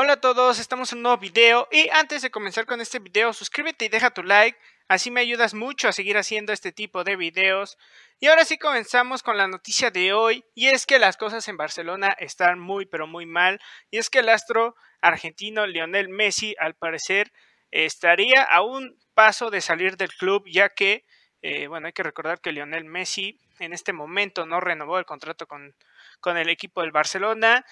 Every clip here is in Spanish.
Hola a todos, estamos en un nuevo video y antes de comenzar con este video suscríbete y deja tu like, así me ayudas mucho a seguir haciendo este tipo de videos. Y ahora sí comenzamos con la noticia de hoy y es que las cosas en Barcelona están muy pero muy mal y es que el astro argentino Lionel Messi al parecer estaría a un paso de salir del club ya que, eh, bueno, hay que recordar que Lionel Messi en este momento no renovó el contrato con, con el equipo del Barcelona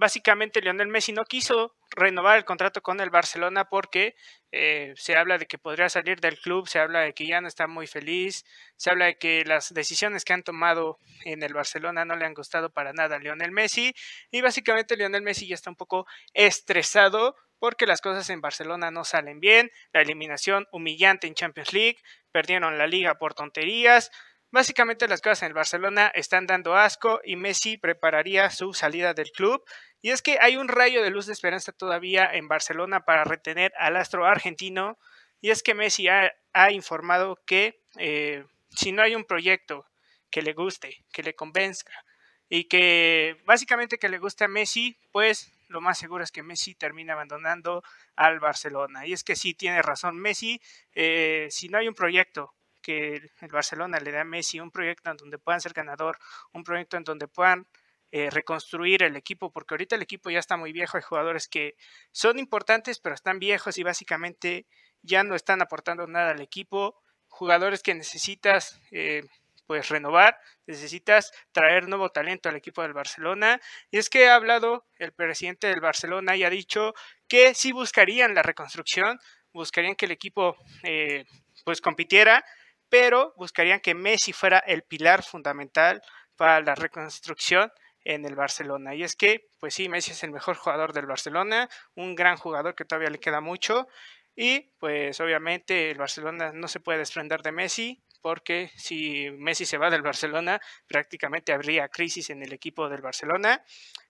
básicamente Lionel Messi no quiso renovar el contrato con el Barcelona porque eh, se habla de que podría salir del club, se habla de que ya no está muy feliz, se habla de que las decisiones que han tomado en el Barcelona no le han gustado para nada a Lionel Messi y básicamente Lionel Messi ya está un poco estresado porque las cosas en Barcelona no salen bien, la eliminación humillante en Champions League, perdieron la liga por tonterías, Básicamente las cosas en el Barcelona están dando asco y Messi prepararía su salida del club. Y es que hay un rayo de luz de esperanza todavía en Barcelona para retener al astro argentino. Y es que Messi ha, informado que eh, si no hay un proyecto que le guste, que le convenzca y que básicamente que le guste a Messi, pues lo más seguro es que Messi termine abandonando al Barcelona. Y es que sí, tiene razón Messi, eh, si no hay un proyecto que el Barcelona le da a Messi, un proyecto en donde puedan ser ganador, un proyecto en donde puedan eh, reconstruir el equipo, porque ahorita el equipo ya está muy viejo, hay jugadores que son importantes, pero están viejos y básicamente ya no están aportando nada al equipo, jugadores que necesitas... Eh, pues renovar, necesitas traer nuevo talento al equipo del Barcelona. Y es que ha hablado el presidente del Barcelona y ha dicho que sí buscarían la reconstrucción, buscarían que el equipo eh, pues compitiera, pero buscarían que Messi fuera el pilar fundamental para la reconstrucción en el Barcelona. Y es que, pues sí, Messi es el mejor jugador del Barcelona, un gran jugador que todavía le queda mucho. Y pues obviamente el Barcelona no se puede desprender de Messi, porque si Messi se va del Barcelona, prácticamente habría crisis en el equipo del Barcelona.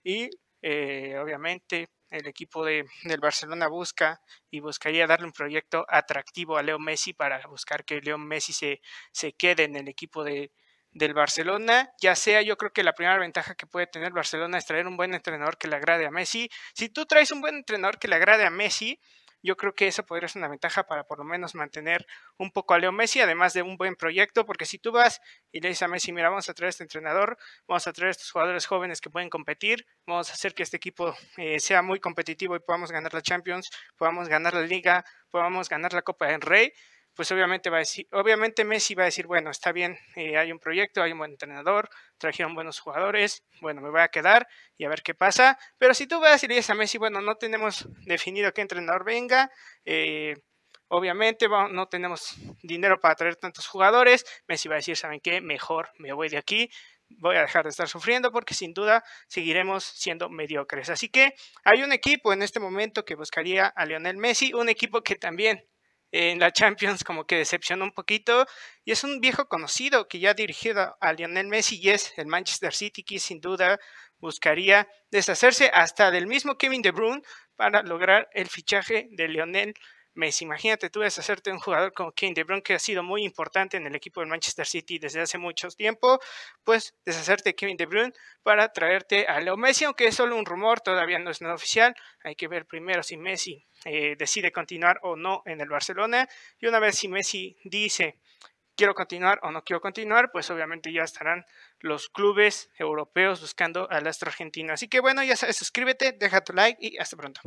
Y eh, obviamente el equipo de, del Barcelona busca y buscaría darle un proyecto atractivo a Leo Messi para buscar que Leo Messi se, se quede en el equipo de, del Barcelona, ya sea yo creo que la primera ventaja que puede tener Barcelona es traer un buen entrenador que le agrade a Messi. Si tú traes un buen entrenador que le agrade a Messi, yo creo que eso podría ser una ventaja para por lo menos mantener un poco a Leo Messi, además de un buen proyecto, porque si tú vas y le dices a Messi, mira, vamos a traer a este entrenador, vamos a traer a estos jugadores jóvenes que pueden competir, vamos a hacer que este equipo eh, sea muy competitivo y podamos ganar la Champions, podamos ganar la Liga, podamos ganar la Copa del Rey, pues obviamente va a decir, obviamente Messi va a decir, bueno, está bien, eh, hay un proyecto, hay un buen entrenador, trajeron buenos jugadores, bueno, me voy a quedar y a ver qué pasa. Pero si tú vas y le dices a Messi, bueno, no tenemos definido qué entrenador venga, eh, obviamente no tenemos dinero para traer tantos jugadores, Messi va a decir, ¿saben qué? Mejor me voy de aquí, voy a dejar de estar sufriendo porque sin duda seguiremos siendo mediocres. Así que hay un equipo en este momento que buscaría a Lionel Messi, un equipo que también en la Champions como que decepcionó un poquito. Y es un viejo conocido que ya ha dirigido a Lionel Messi y es el Manchester City que sin duda buscaría deshacerse hasta del mismo Kevin De Bruyne para lograr el fichaje de Lionel Messi. Imagínate tú deshacerte de un jugador como Kevin De Bruyne, que ha sido muy importante en el equipo de Manchester City desde hace mucho tiempo, pues deshacerte de Kevin De Bruyne para traerte a Leo Messi, aunque es solo un rumor, todavía no es nada oficial, hay que ver primero si Messi eh, decide continuar o no en el Barcelona, y una vez si Messi dice quiero continuar o no quiero continuar, pues obviamente ya estarán los clubes europeos buscando al astro argentino. Así que bueno, ya sabes, suscríbete, deja tu like y hasta pronto.